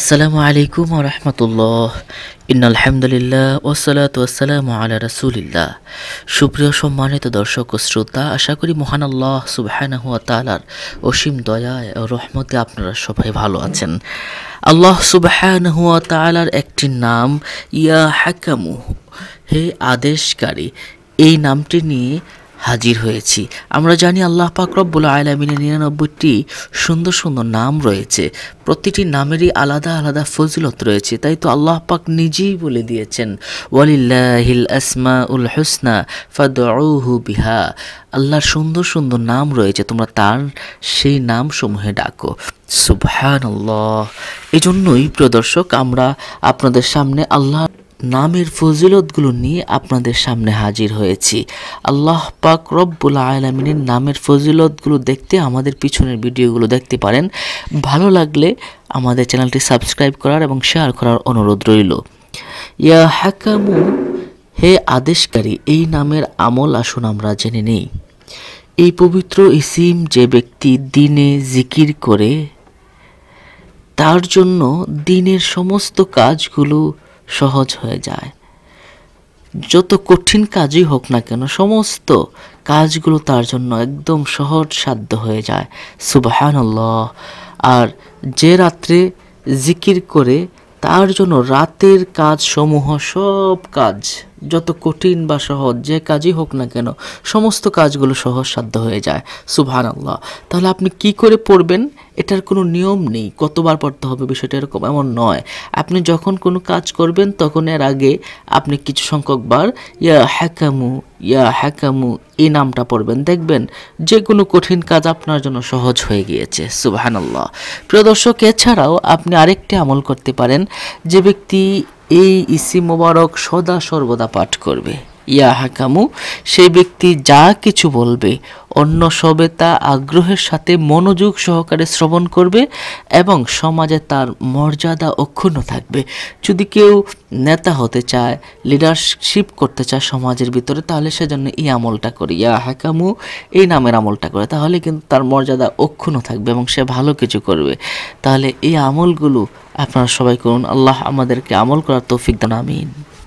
আসসালামু আলাইকুম রহমতুল্লাহ ইনালহামদুলিল্লাহ ওসালাত ওয়াসালাম আলা রাসুলিল্লাহ সুপ্রিয় সম্মানিত দর্শক ও শ্রোতা আশা করি মহান আল্লাহ সুবাহানহুয়া তালার অসীম দয়া ও রহমতে আপনারা সবাই ভালো আছেন আল্লাহ সুবাহানহুয়া তালার একটি নাম ইয়া হাকামু হে আদেশকারী এই নামটি নিয়ে হাজির হয়েছি আমরা জানি আল্লাহ পাক রব্বুল আয়লামিনের নিরানব্বইটি সুন্দর সুন্দর নাম রয়েছে প্রতিটি নামেরই আলাদা আলাদা ফজিলত রয়েছে তাই তো আল্লাহ পাক নিজেই বলে দিয়েছেন ওয়ালিল্লাহিল আসমা উল হুসনা ফাদহু বিহা আল্লাহর সুন্দর সুন্দর নাম রয়েছে তোমরা তার সেই নাম সমূহে ডাকো সুবহান আল্লাহ এজন্যই প্রদর্শক আমরা আপনাদের সামনে আল্লাহ নামের ফজিলতগুলো নিয়ে আপনাদের সামনে হাজির হয়েছি আল্লাহ পাক রব্বুল আলমিনের নামের ফজিলতগুলো দেখতে আমাদের পিছনের ভিডিওগুলো দেখতে পারেন ভালো লাগলে আমাদের চ্যানেলটি সাবস্ক্রাইব করার এবং শেয়ার করার অনুরোধ রইল ইয়া হ্যাকামু হে আদেশকারী এই নামের আমল আসুন আমরা জেনে নেই এই পবিত্র ইসিম যে ব্যক্তি দিনে জিকির করে তার জন্য দিনের সমস্ত কাজগুলো সহজ হয়ে যায় যত কঠিন কাজই হোক না কেন সমস্ত কাজগুলো তার জন্য একদম সহজ সাধ্য হয়ে যায় সুবাহানল্লাহ আর যে রাত্রে জিকির করে তার জন্য রাতের কাজ সমূহ সব কাজ যত কঠিন বা সহজ যে কাজই হোক না কেন সমস্ত কাজগুলো সহজ সাধ্য হয়ে যায় সুবহানাল্লাহ তাহলে আপনি কি করে পড়বেন এটার কোনো নিয়ম নেই কতবার পড়তে হবে বিষয়টা এরকম এমন নয় আপনি যখন কোনো কাজ করবেন তখন এর আগে আপনি কিছু সংখ্যক বার ইয়া হ্যাকামু ইয়া হ্যাকামু এই নামটা পড়বেন দেখবেন যে কোনো কঠিন কাজ আপনার জন্য সহজ হয়ে গিয়েছে সুবাহানাল্লাহ প্রিয় দর্শক এছাড়াও আপনি আরেকটি আমল করতে পারেন যে ব্যক্তি এই ইসি মোবারক সদা সর্বদা পাঠ করবে ইয়া হাকামু সেই ব্যক্তি যা কিছু বলবে অন্য সবে তা আগ্রহের সাথে মনোযোগ সহকারে শ্রবণ করবে এবং সমাজে তার মর্যাদা অক্ষুণ্ণ থাকবে যদি কেউ নেতা হতে চায় লিডারশিপ করতে চায় সমাজের ভিতরে তাহলে সেজন্য এই আমলটা করে ইয়া হাকামু এই নামের আমলটা করে তাহলে কিন্তু তার মর্যাদা অক্ষুণ্ণ থাকবে এবং সে ভালো কিছু করবে তাহলে এই আমলগুলো আপনারা সবাই করুন আল্লাহ আমাদেরকে আমল করার তৌফিক দান আমিন